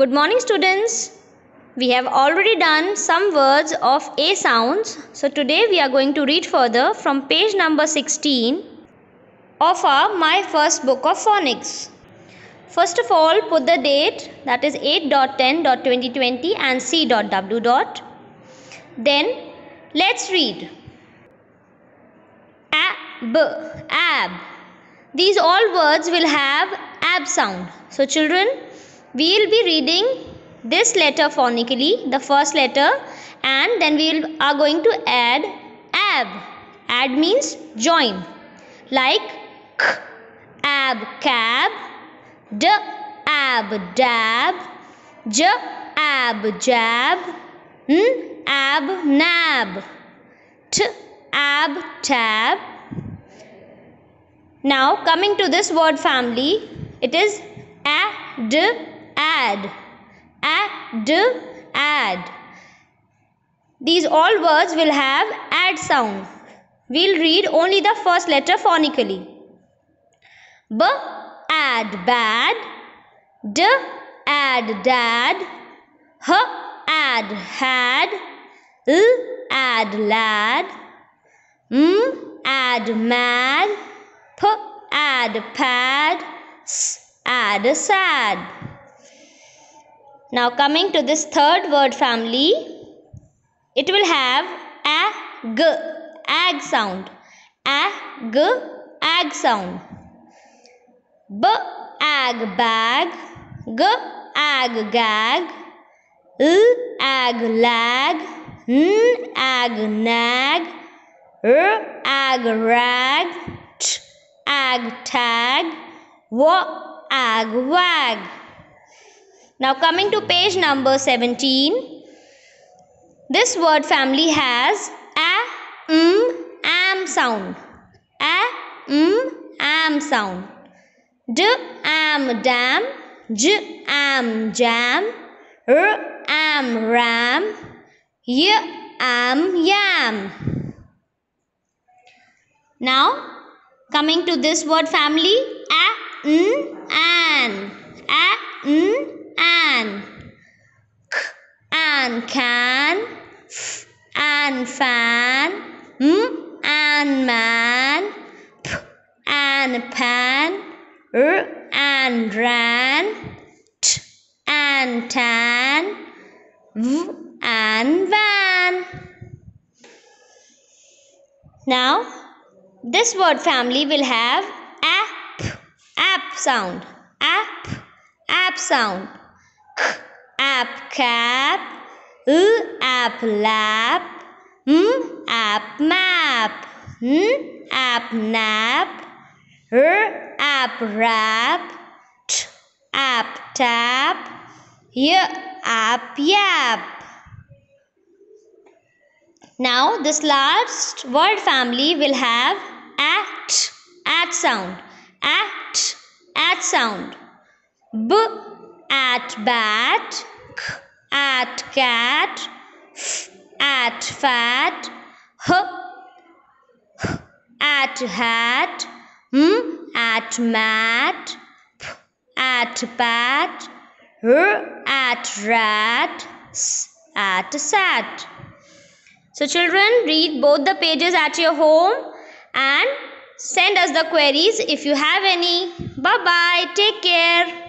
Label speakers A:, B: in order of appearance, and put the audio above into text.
A: Good morning students. We have already done some words of A sounds. So today we are going to read further from page number 16 of our My First Book of Phonics. First of all put the date that is 8.10.2020 and C.W. Then let's read. Ab, ab. These all words will have ab sound. So children we will be reading this letter phonically, the first letter and then we will, are going to add ab add means join like k ab cab d ab dab j ab jab n ab nab t ab tab now coming to this word family it is ad add act add these all words will have add sound we'll read only the first letter phonically. b add bad d add dad h add had l add lad m add mad p add pad s add sad now coming to this third word family, it will have a g, ag sound. A g, ag sound. B, ag, bag. G, ag, gag. L, ag, lag. N, ag, nag. R, ag, rag. T, ag, tag. W, ag, wag. Now coming to page number 17. This word family has a, m, am sound. A, m, am sound. D, am, dam. J, am, jam. R, am, ram. Y, am, yam. Now, coming to this word family, a, n, an. A, n, and man, p and pan, r and ran, t and tan, v and van. Now, this word family will have app, app sound, app, app sound, k, app cap, u, app lap, m, app map. N hmm? nap, R rap, T app tap, Y app yap. Now this last word family will have at, at sound, at, at sound, b, at bat, k, at cat, f, at fat, h, at hat, m hmm, at mat, p at bat, r at rat, s at sat. So children, read both the pages at your home and send us the queries if you have any. Bye-bye. Take care.